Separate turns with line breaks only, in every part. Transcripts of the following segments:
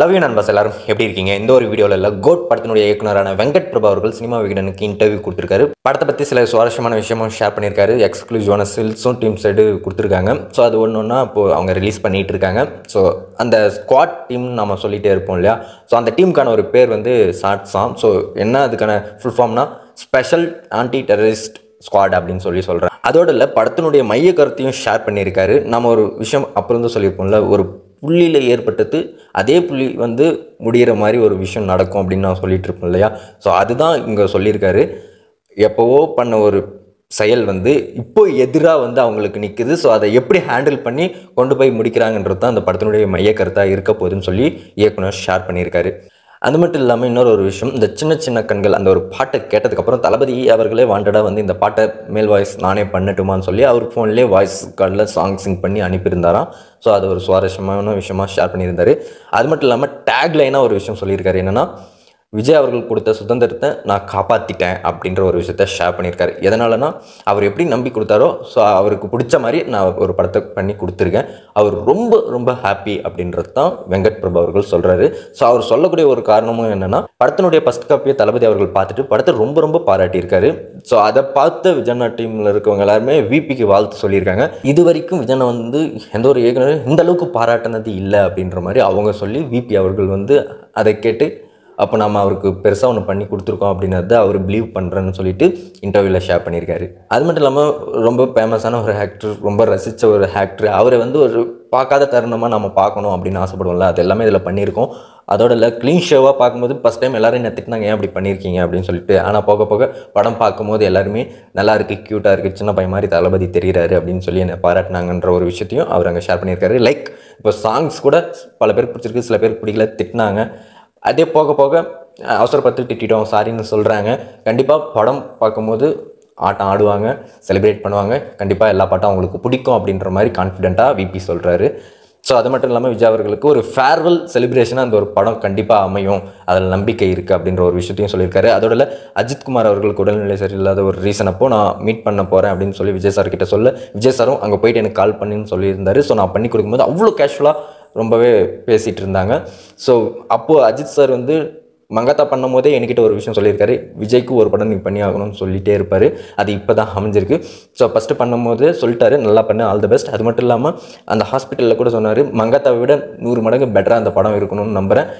love you நண்பர்ஸ் எல்லாரும் எப்படி இருக்கீங்க இந்த ஒரு வீடியோவில் இல்லை கோட் படத்தினுடைய இயக்குனரான வெங்கட் பிரபு அவர்கள் சினிமா விகடனுக்கு இன்டர்வியூ கொடுத்துருக்காரு படத்தை பற்றி சில சுவாரஸ்யமான விஷயமும் ஷேர் பண்ணியிருக்காரு எக்ஸ்க்ளூசிவான சில்ஸும் டீம் சைடு கொடுத்துருக்காங்க ஸோ அது ஒன்று ஒன்றா இப்போது அவங்க ரிலீஸ் பண்ணிகிட்டு இருக்காங்க ஸோ அந்த ஸ்குவாட் டீம் நம்ம சொல்லிகிட்டே இருப்போம் இல்லையா ஸோ அந்த டீமுக்கான ஒரு பேர் வந்து சாட்ஸாம் சாம் ஸோ என்ன அதுக்கான ஃபுல் ஃபார்ம்னா ஸ்பெஷல் ஆன்டி டெரரிஸ்ட் ஸ்குவாட் அப்படின்னு சொல்லி சொல்கிறேன் அதோட இல்லை படத்தினுடைய மைய கருத்தையும் ஷேர் பண்ணியிருக்காரு நம்ம ஒரு விஷயம் அப்புறம் சொல்லியிருப்போம்ல ஒரு புள்ளியில் ஏற்பட்டது அதே புள்ளி வந்து முடிகிற மாதிரி ஒரு விஷயம் நடக்கும் அப்படின்னு நான் சொல்லிகிட்டு இருப்பேன் இல்லையா ஸோ அதுதான் இங்கே சொல்லியிருக்காரு எப்போவோ பண்ண ஒரு செயல் வந்து இப்போ எதிராக வந்து அவங்களுக்கு நிற்குது ஸோ அதை எப்படி ஹேண்டில் பண்ணி கொண்டு போய் முடிக்கிறாங்கன்றது தான் அந்த படத்தினுடைய மைய கருத்தாக இருக்க போகுதுன்னு சொல்லி இயக்குனர் ஷேர் பண்ணியிருக்காரு அது மட்டும் இல்லாமல் இன்னொரு ஒரு விஷயம் இந்த சின்ன சின்ன கண்கள் அந்த ஒரு பாட்டை கேட்டதுக்கப்புறம் தளபதி அவர்களே வாண்டடாக வந்து இந்த பாட்டை மேல் வாய்ஸ் நானே பண்ணட்டுமான்னு சொல்லி அவர் ஃபோன்லேயே வாய்ஸ் கார்டில் சாங் சிங் பண்ணி அனுப்பியிருந்தாராம் ஸோ அது ஒரு சுவாரஸ்யமான விஷயமாக ஷேர் பண்ணியிருந்தார் அது மட்டும் இல்லாமல் டேக்லைனாக ஒரு விஷயம் சொல்லியிருக்காரு என்னென்னா விஜய் அவர்கள் கொடுத்த சுதந்திரத்தை நான் காப்பாற்றிட்டேன் அப்படின்ற ஒரு விஷயத்த ஷேர் பண்ணியிருக்காரு எதனாலனா அவர் எப்படி நம்பி கொடுத்தாரோ ஸோ அவருக்கு பிடிச்ச மாதிரி நான் ஒரு படத்தை பண்ணி கொடுத்துருக்கேன் அவர் ரொம்ப ரொம்ப ஹாப்பி அப்படின்றது தான் வெங்கட் பிரபு அவர்கள் சொல்கிறாரு ஸோ அவர் சொல்லக்கூடிய ஒரு காரணமும் என்னென்னா படத்தினுடைய ஃபஸ்ட் காப்பியை தளபதி அவர்கள் பார்த்துட்டு படத்தை ரொம்ப ரொம்ப பாராட்டியிருக்காரு ஸோ அதை பார்த்த விஜய்னா டீமில் இருக்கவங்க எல்லாருமே விபிக்கு வாழ்த்து சொல்லியிருக்காங்க இது வரைக்கும் விஜய்னா வந்து எந்த ஒரு இயக்குனரும் இந்த அளவுக்கு பாராட்டினது இல்லை அப்படின்ற மாதிரி அவங்க சொல்லி விபி அவர்கள் வந்து அதை கேட்டு அப்போ நம்ம அவருக்கு பெருசாக ஒன்று பண்ணி கொடுத்துருக்கோம் அப்படின்றத அவர் பிலீவ் பண்ணுறேன்னு சொல்லிட்டு இன்டர்வியூவில் ஷேர் பண்ணியிருக்காரு அது மட்டும் இல்லாமல் ரொம்ப ஃபேமஸான ஒரு ஆக்டர் ரொம்ப ரசித்த ஒரு ஆக்டர் அவரை வந்து ஒரு பார்க்காத தருணமாக நம்ம பார்க்கணும் அப்படின்னு ஆசைப்படுவோம்ல அது எல்லாமே இதில் பண்ணியிருக்கோம் அதோட இல்லை க்ளீன் ஷோவாக பார்க்கும்போது ஃபஸ்ட் டைம் எல்லோரும் என்ன திட்டினாங்க ஏன் அப்படி பண்ணியிருக்கீங்க அப்படின்னு சொல்லிட்டு ஆனால் போக போக படம் பார்க்கும்போது எல்லாருமே நல்லா இருக்குது க்யூட்டாக இருக்குது சின்ன பையன் மாதிரி தளபதி தெரிகிறாரு அப்படின்னு சொல்லி என்னை பாராட்டினாங்கன்ற ஒரு விஷயத்தையும் அவர் அங்கே ஷேர் பண்ணியிருக்காரு லைக் இப்போ சாங்ஸ் கூட பல பேர் பிடிச்சிருக்கு சில பேர் பிடிக்கல திட்டினாங்க அதே போக போக அவசரப்பட்டு திட்டிட்டோம் சாரின்னு சொல்கிறாங்க கண்டிப்பாக படம் பார்க்கும்போது ஆட்டம் ஆடுவாங்க செலிப்ரேட் பண்ணுவாங்க கண்டிப்பாக எல்லா பாட்டும் அவங்களுக்கு பிடிக்கும் அப்படின்ற மாதிரி கான்ஃபிடெண்ட்டாக விபி சொல்கிறாரு ஸோ அது மட்டும் இல்லாமல் விஜய் அவர்களுக்கு ஒரு ஃபேர்வெல் செலிப்ரேஷனாக அந்த ஒரு படம் கண்டிப்பாக அமையும் அதில் நம்பிக்கை இருக்குது அப்படின்ற ஒரு விஷயத்தையும் சொல்லியிருக்காரு அதோட இல்லை அஜித்குமார் அவர்களுக்கு உடல்நிலை சரியில்லாத ஒரு ரீசன் அப்போ நான் மீட் பண்ண போகிறேன் அப்படின்னு சொல்லி விஜய் சார் கிட்ட சொல்ல விஜய் சாரும் அங்கே போயிட்டு எனக்கு கால் பண்ணின்னு சொல்லியிருந்தாரு ஸோ நான் பண்ணி கொடுக்கும்போது அவ்வளோ கேஷுவலாக ரொம்பவே பேசிகிட்டு இருந்தாங்க ஸோ அப்போது அஜித் சார் வந்து மங்காத்தா பண்ணும் போதே என்கிட்ட ஒரு விஷயம் சொல்லியிருக்காரு விஜய்க்கு ஒரு படம் நீ பண்ணி ஆகணும்னு சொல்லிகிட்டே இருப்பார் அது இப்போ தான் அமைஞ்சிருக்கு ஸோ ஃபஸ்ட்டு பண்ணும்போது சொல்லிட்டாரு நல்லா பண்ணு ஆல் த பெஸ்ட் அது மட்டும் இல்லாமல் அந்த ஹாஸ்பிட்டலில் கூட சொன்னார் மங்காத்தாவை விட நூறு மடங்கு பெட்டராக அந்த படம் இருக்கணும்னு நம்புகிறேன்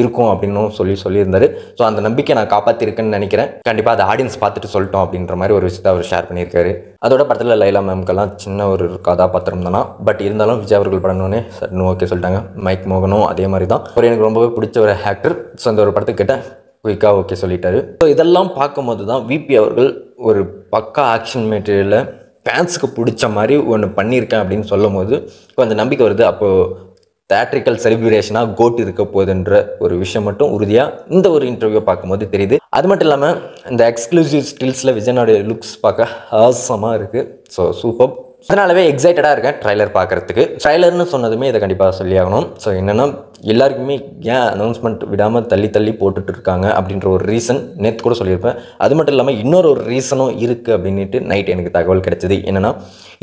இருக்கும் அப்படின்னும் சொல்லி சொல்லியிருந்தாரு ஸோ அந்த நம்பிக்கை நான் காப்பாற்றிருக்கேன்னு நினைக்கிறேன் கண்டிப்பாக அதை ஆடியன்ஸ் பார்த்துட்டு சொல்லிட்டோம் அப்படின்ற மாதிரி ஒரு விஷயத்தை அவர் ஷேர் பண்ணியிருக்காரு அதோட படத்தில் லைலா மேம்கெல்லாம் சின்ன ஒரு கதாபாத்திரம் தானா பட் இருந்தாலும் விஜய் அவர்கள் படம்னு சட்னு ஓகே சொல்லிட்டாங்க மைக் மோகனும் அதே மாதிரி தான் ஒரு எனக்கு ரொம்பவே பிடிச்ச ஒரு ஆக்டர் ஸோ அந்த ஒரு படத்துக்கு கேட்டேன் குயிக்காக ஓகே சொல்லிட்டாரு ஸோ இதெல்லாம் பார்க்கும்போது தான் விபி அவர்கள் ஒரு பக்கா ஆக்ஷன் மெட்டீரியலில் ஃபேன்ஸுக்கு பிடிச்ச மாதிரி ஒன்று பண்ணியிருக்கேன் அப்படின்னு சொல்லும் போது கொஞ்சம் நம்பிக்கை வருது அப்போது தேட்ரிக்கல் செலிப்ரேஷனாக கோட் இருக்க போகுதுன்ற ஒரு விஷயம் மட்டும் உறுதியாக இந்த ஒரு இன்டர்வியூ பார்க்கும்போது தெரியுது அது மட்டும் இல்லாமல் இந்த எக்ஸ்க்ளூசிவ் ஸ்டில்ஸில் விஜயனுடைய லுக்ஸ் பார்க்க ஆசமாக இருக்குது ஸோ சூப்பர் அதனாலவே எக்ஸைட்டடாக இருக்கேன் ட்ரைலர் பார்க்குறதுக்கு ட்ரைலர்னு சொன்னதுமே இதை கண்டிப்பாக சொல்லியாகணும் ஸோ என்னென்னா எல்லாருக்குமே ஏன் அனௌன்ஸ்மெண்ட் விடாமல் தள்ளி தள்ளி போட்டுட்டு இருக்காங்க அப்படின்ற ஒரு ரீசன் நேற்று கூட சொல்லியிருப்பேன் அது மட்டும் இல்லாமல் இன்னொரு ஒரு ரீசனும் இருக்குது அப்படின்ட்டு நைட் எனக்கு தகவல் கிடைச்சது என்னென்னா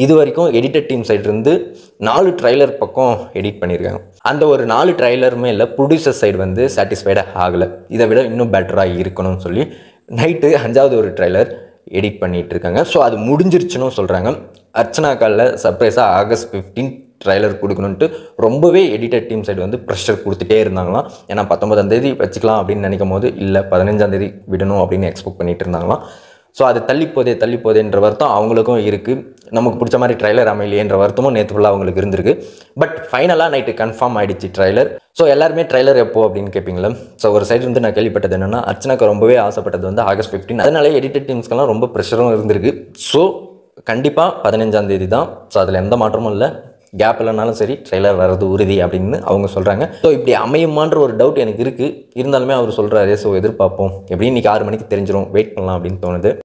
இது வரைக்கும் எடிட்டட் டீம் சைட்லேருந்து நாலு ட்ரைலர் பக்கம் எடிட் பண்ணியிருக்காங்க அந்த ஒரு நாலு ட்ரைலருமே இல்லை ப்ரொடியூசர் சைடு வந்து சாட்டிஸ்ஃபைடாக ஆகலை இதை விட இன்னும் பெட்டராக இருக்கணும்னு சொல்லி நைட்டு அஞ்சாவது ஒரு ட்ரைலர் எடிட் பண்ணிகிட்ருக்காங்க ஸோ அது முடிஞ்சிருச்சுன்னு சொல்கிறாங்க அர்ச்சனா காலில் சர்ப்ரைஸாக ஆகஸ்ட் ஃபிஃப்டீன் ட்ரைலர் கொடுக்கணுன்ட்டு ரொம்பவே எடிட்டர் டீம் சைடு வந்து ப்ரெஷர் கொடுத்துட்டே இருந்தாங்களாம் ஏன்னா பத்தொன்பதாம் தேதி வச்சுக்கலாம் அப்படின்னு நினைக்கும் போது இல்லை பதினஞ்சாம் தேதி விடணும் அப்படின்னு எக்ஸ்பெக்ட் பண்ணிட்டு இருந்தாங்களாம் ஸோ அது தள்ளிப்போதே தள்ளிப்போதேன்ற வருத்தம் அவங்களுக்கும் இருக்குது நமக்கு பிடிச்ச மாதிரி ட்ரைலர் அமையலையேன்ற வருத்தமும் நேற்று ஃபுல்லாக அவங்களுக்கு இருந்திருக்கு பட் ஃபைனலாக நைட்டு கன்ஃபார்ம் ஆகிடுச்சு ட்ரைலர் ஸோ எல்லாருமே ட்ரைலர் எப்போ அப்படின்னு கேட்பீங்களா ஸோ ஒரு சைடு வந்து நான் கேள்விப்பட்டது என்னென்னா அர்ச்சனாக்கு ரொம்பவே ஆசைப்பட்டது வந்து ஆகஸ்ட் ஃபிஃப்டீன் அதனால எடிட்டட் டீம்ஸ்க்கெல்லாம் ரொம்ப ப்ரெஷரும் இருந்திருக்கு ஸோ கண்டிப்பாக பதினஞ்சாம் தேதி தான் ஸோ அதில் எந்த மாற்றமும் இல்லை கேப் இல்லைனாலும் சரி ட்ரெய்லர் வர்றது உறுதி அப்படின்னு அவங்க சொல்கிறாங்க ஸோ இப்படி அமையுமான்ற ஒரு டவுட் எனக்கு இருக்குது இருந்தாலுமே அவர் சொல்கிறாரு ஸோ எதிர்பார்ப்போம் எப்படின்னு இன்றைக்கி ஆறு மணிக்கு தெரிஞ்சிடும் வெயிட் பண்ணலாம் அப்படின்னு தோணுது